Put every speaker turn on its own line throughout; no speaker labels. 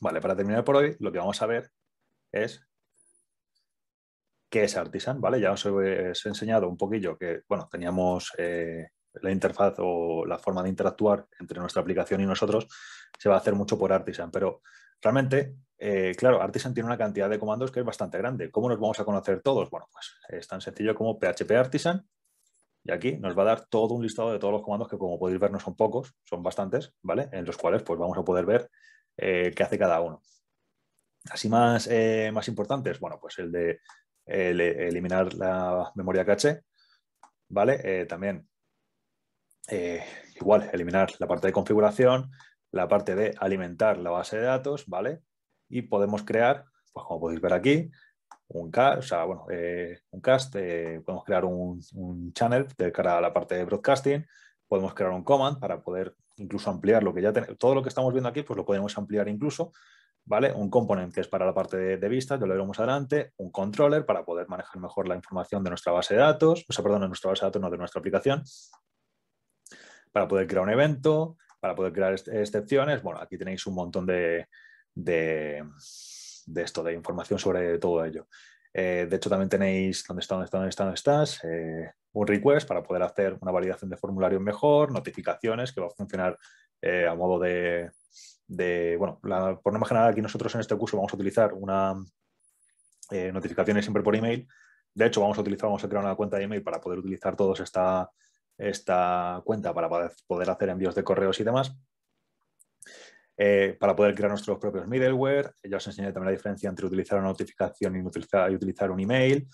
Vale, para terminar por hoy, lo que vamos a ver es qué es Artisan, ¿vale? Ya os he, enseñado un poquillo que, bueno, teníamos eh, la interfaz o la forma de interactuar entre nuestra aplicación y nosotros, se va a hacer mucho por Artisan, pero realmente, eh, claro, Artisan tiene una cantidad de comandos que es bastante grande. ¿Cómo nos vamos a conocer todos? Bueno, pues es tan sencillo como PHP Artisan, y aquí nos va a dar todo un listado de todos los comandos que como podéis ver no son pocos, son bastantes, ¿vale? En los cuales pues vamos a poder ver eh, que hace cada uno. Así más, eh, más importantes, bueno, pues el de eh, eliminar la memoria caché, ¿vale? también, igual, eliminar la parte de configuración, la parte de alimentar la base de datos, ¿vale? Y podemos crear, pues como podéis ver aquí, un cast, un podemos crear un, un, channel de cara a la parte de broadcasting, podemos crear un command para poder incluso ampliar lo que ya tenemos, todo lo que estamos viendo aquí, pues lo podemos ampliar incluso, ¿vale? Un componente que es para la parte de, vista ya lo veremos adelante, un controller para poder manejar mejor la información de nuestra base de datos, o sea, perdón, de nuestra base de datos, no de nuestra aplicación, para poder crear un evento, para poder crear excepciones, bueno, aquí tenéis un montón de, de, de esto, de información sobre todo ello. Eh, de hecho, también tenéis dónde está, dónde está, dónde está, estás, eh, un request para poder hacer una validación de formulario mejor, notificaciones que va a funcionar eh, a modo de, bueno, la, por no general aquí nosotros en este curso vamos a utilizar una notificaciones siempre por email. De hecho, vamos a utilizar, vamos a crear una cuenta de email para poder utilizar todos esta, esta cuenta para poder hacer envíos de correos y demás. Eh, para poder crear nuestros propios middleware. Ya os enseñé también la diferencia entre utilizar una notificación y utilizar, un email.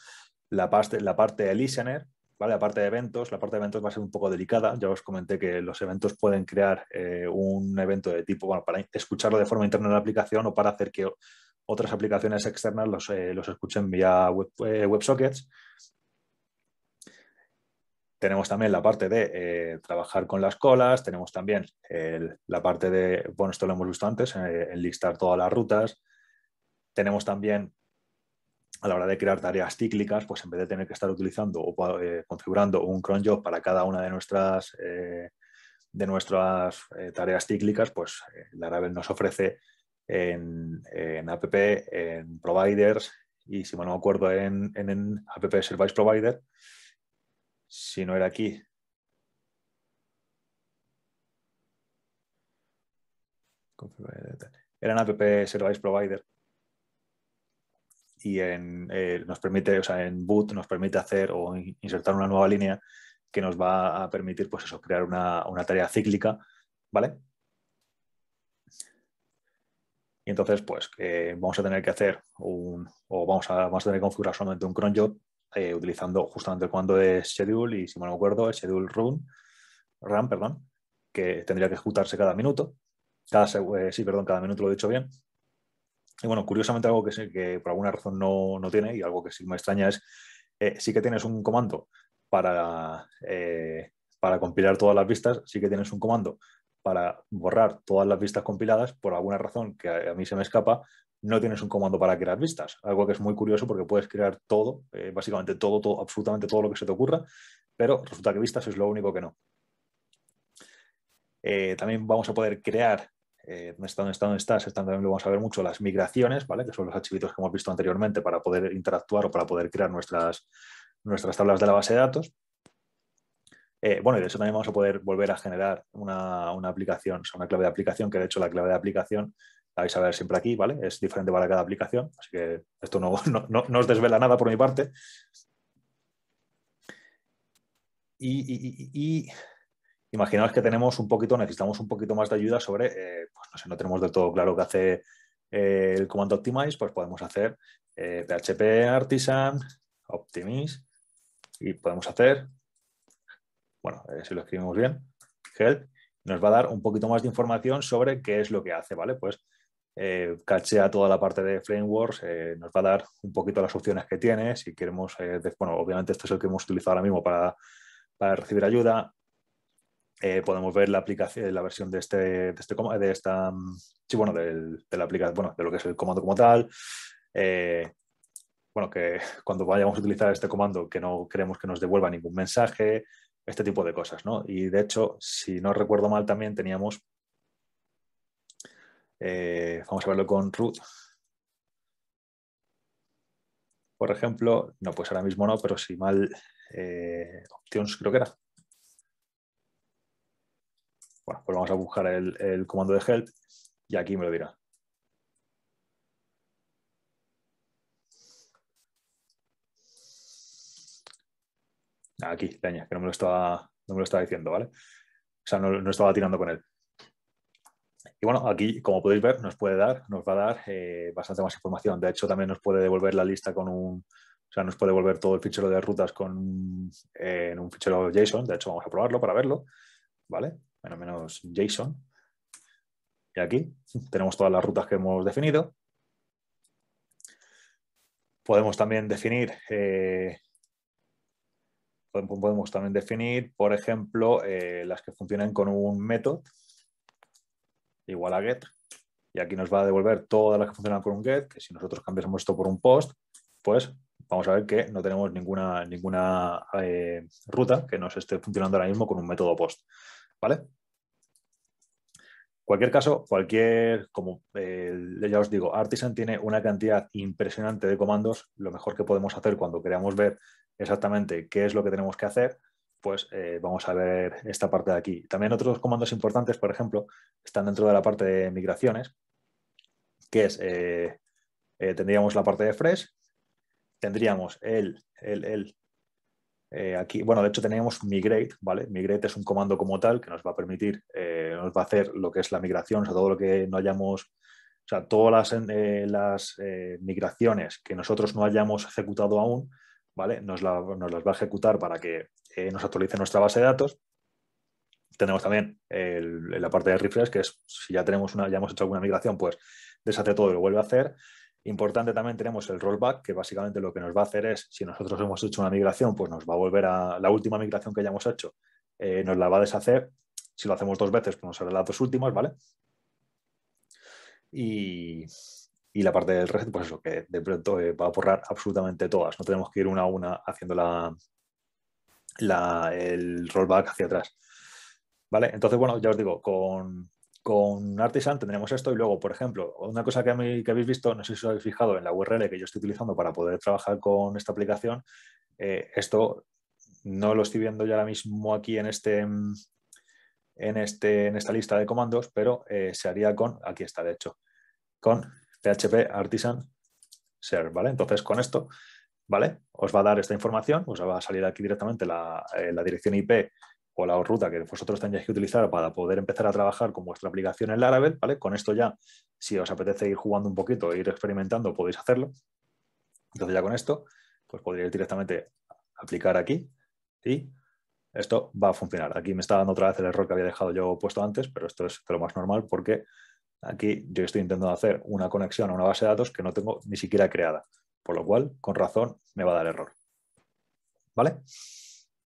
La parte, la parte de listener, ¿vale? la parte de eventos. La parte de eventos va a ser un poco delicada. Ya os comenté que los eventos pueden crear eh, un evento de tipo, bueno, para escucharlo de forma interna en la aplicación o para hacer que otras aplicaciones externas los, eh, escuchen vía WebSockets tenemos también la parte de eh, trabajar con las colas, tenemos también la parte de, bueno, esto lo hemos visto antes, eh, en listar todas las rutas, tenemos también a la hora de crear tareas cíclicas, pues en vez de tener que estar utilizando o eh, configurando un cron job para cada una de nuestras, de nuestras tareas cíclicas, pues Laravel nos ofrece en, app, en providers y si mal no me acuerdo en app service provider, si no era aquí. era en app service provider. Y en, eh, nos permite, o sea, en boot nos permite hacer o insertar una nueva línea que nos va a permitir, pues eso, crear una, tarea cíclica, ¿vale? Y entonces, pues, eh, vamos a tener que hacer un, o vamos a, vamos a tener que configurar solamente un cron job eh, utilizando justamente el comando de schedule y, si mal no me acuerdo, el schedule run, perdón, que tendría que ejecutarse cada minuto. Cada, eh, sí, perdón, cada minuto lo he dicho bien. Y bueno, curiosamente algo que, por alguna razón no, tiene y algo que sí me extraña es, eh, sí que tienes un comando para, para compilar todas las vistas, sí que tienes un comando para borrar todas las vistas compiladas, por alguna razón que a, mí se me escapa, no tienes un comando para crear vistas. Algo que es muy curioso porque puedes crear todo, eh, básicamente todo, todo, absolutamente todo lo que se te ocurra, pero resulta que vistas es lo único que no. Eh, también vamos a poder crear, eh, está, donde está, también lo vamos a ver mucho, las migraciones, ¿vale? que son los archivitos que hemos visto anteriormente para poder interactuar o para poder crear nuestras, nuestras tablas de la base de datos. Eh, bueno, y de eso también vamos a poder volver a generar una, aplicación, o una clave de aplicación, que de hecho la clave de aplicación la vais a ver siempre aquí, ¿vale? Es diferente para cada aplicación, así que esto no, os desvela nada por mi parte. Y, imaginaos que tenemos un poquito, necesitamos un poquito más de ayuda sobre, eh, pues no sé, no tenemos del todo claro qué hace eh, el comando optimize, pues podemos hacer PHP artisan, optimize, y podemos hacer bueno, si lo escribimos bien, help, nos va a dar un poquito más de información sobre qué es lo que hace, ¿vale? Pues eh, cachea toda la parte de frameworks, eh, nos va a dar un poquito las opciones que tiene, si queremos, eh, bueno, obviamente este es el que hemos utilizado ahora mismo para, recibir ayuda, podemos ver la aplicación, la versión de este, de este, de esta, mm, sí, bueno, de la aplicación, bueno, de lo que es el comando como tal. bueno, que cuando vayamos a utilizar este comando que no queremos que nos devuelva ningún mensaje, este tipo de cosas, ¿no? Y de hecho, si no recuerdo mal, también teníamos, eh, vamos a verlo con root, por ejemplo, no, pues ahora mismo no, pero si mal, eh, options creo que era. Bueno, pues vamos a buscar el comando de help y aquí me lo dirá. Aquí, Leña, que no me lo estaba, lo diciendo, ¿vale? O sea, no, estaba tirando con él. Y bueno, aquí, como podéis ver, nos puede dar, nos va a dar eh, bastante más información. De hecho, también nos puede devolver la lista con un, o sea, nos puede devolver todo el fichero de rutas con, eh, en un fichero JSON. De hecho, vamos a probarlo para verlo, ¿vale? Menos menos JSON. Y aquí tenemos todas las rutas que hemos definido. Podemos también definir eh, podemos también definir, por ejemplo, eh, las que funcionan con un método igual a get. Y aquí nos va a devolver todas las que funcionan con un get, que si nosotros cambiamos esto por un post, pues vamos a ver que no tenemos ninguna, ninguna eh, ruta que nos esté funcionando ahora mismo con un método post. ¿Vale? cualquier caso, cualquier, como eh, ya os digo, Artisan tiene una cantidad impresionante de comandos. Lo mejor que podemos hacer cuando queramos ver exactamente qué es lo que tenemos que hacer, pues eh, vamos a ver esta parte de aquí. También otros comandos importantes, por ejemplo, están dentro de la parte de migraciones, que es, eh, tendríamos la parte de fresh, tendríamos el, el, el eh, aquí, bueno, de hecho tenemos migrate, ¿vale? Migrate es un comando como tal que nos va a permitir, eh, nos va a hacer lo que es la migración, o sea, todo lo que no hayamos, o sea, todas las, eh, migraciones que nosotros no hayamos ejecutado aún, ¿vale? Nos, las va a ejecutar para que nos actualice nuestra base de datos. Tenemos también la parte de refresh, que es si ya tenemos una, ya hemos hecho alguna migración, pues deshace todo y lo vuelve a hacer. Importante también tenemos el rollback, que básicamente lo que nos va a hacer es, si nosotros hemos hecho una migración, pues nos va a volver a la última migración que hayamos hecho, eh, nos la va a deshacer. Si lo hacemos dos veces, pues nos hará las dos últimas, ¿vale? Y, la parte del reset, pues eso, que de pronto eh, va a borrar absolutamente todas. No tenemos que ir una a una haciendo el rollback hacia atrás. ¿Vale? Entonces, bueno, ya os digo, con, con Artisan tendremos esto y luego, por ejemplo, una cosa que, que habéis visto, no sé si os habéis fijado en la URL que yo estoy utilizando para poder trabajar con esta aplicación, eh, esto no lo estoy viendo ya ahora mismo aquí en este, en, este, en esta lista de comandos, pero eh, se haría con, aquí está de hecho, con php artisan serve, ¿vale? Entonces con esto, ¿vale? Os va a dar esta información, os va a salir aquí directamente la eh, dirección IP o la ruta que vosotros tenéis que utilizar para poder empezar a trabajar con vuestra aplicación en Laravel, ¿vale? Con esto ya, si os apetece ir jugando un poquito e ir experimentando, podéis hacerlo. Entonces ya con esto, pues podríais directamente aplicar aquí y esto va a funcionar. Aquí me está dando otra vez el error que había dejado yo puesto antes, pero esto es lo más normal porque aquí yo estoy intentando hacer una conexión a una base de datos que no tengo ni siquiera creada, por lo cual, con razón, me va a dar error. ¿Vale?